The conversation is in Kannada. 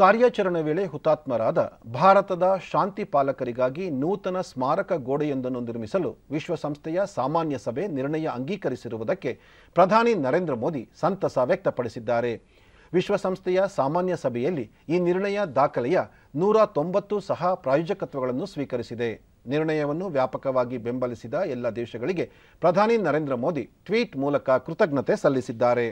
ಕಾರ್ಯಾಚರಣೆ ವೇಳೆ ಹುತಾತ್ಮರಾದ ಭಾರತದ ಶಾಂತಿ ಪಾಲಕರಿಗಾಗಿ ನೂತನ ಸ್ಮಾರಕ ಗೋಡೆಯೊಂದನ್ನು ನಿರ್ಮಿಸಲು ವಿಶ್ವಸಂಸ್ಥೆಯ ಸಾಮಾನ್ಯ ಸಭೆ ನಿರ್ಣಯ ಅಂಗೀಕರಿಸಿರುವುದಕ್ಕೆ ಪ್ರಧಾನಿ ನರೇಂದ್ರ ಮೋದಿ ಸಂತಸ ವ್ಯಕ್ತಪಡಿಸಿದ್ದಾರೆ ವಿಶ್ವಸಂಸ್ಥೆಯ ಸಾಮಾನ್ಯ ಸಭೆಯಲ್ಲಿ ಈ ನಿರ್ಣಯ ದಾಖಲೆಯ ನೂರ ತೊಂಬತ್ತು ಸಹ ಪ್ರಾಯೋಜಕತ್ವಗಳನ್ನು ಸ್ವೀಕರಿಸಿದೆ ನಿರ್ಣಯವನ್ನು ವ್ಯಾಪಕವಾಗಿ ಬೆಂಬಲಿಸಿದ ಎಲ್ಲ ದೇಶಗಳಿಗೆ ಪ್ರಧಾನಿ ನರೇಂದ್ರ ಮೋದಿ ಟ್ವೀಟ್ ಮೂಲಕ ಕೃತಜ್ಞತೆ ಸಲ್ಲಿಸಿದ್ದಾರೆ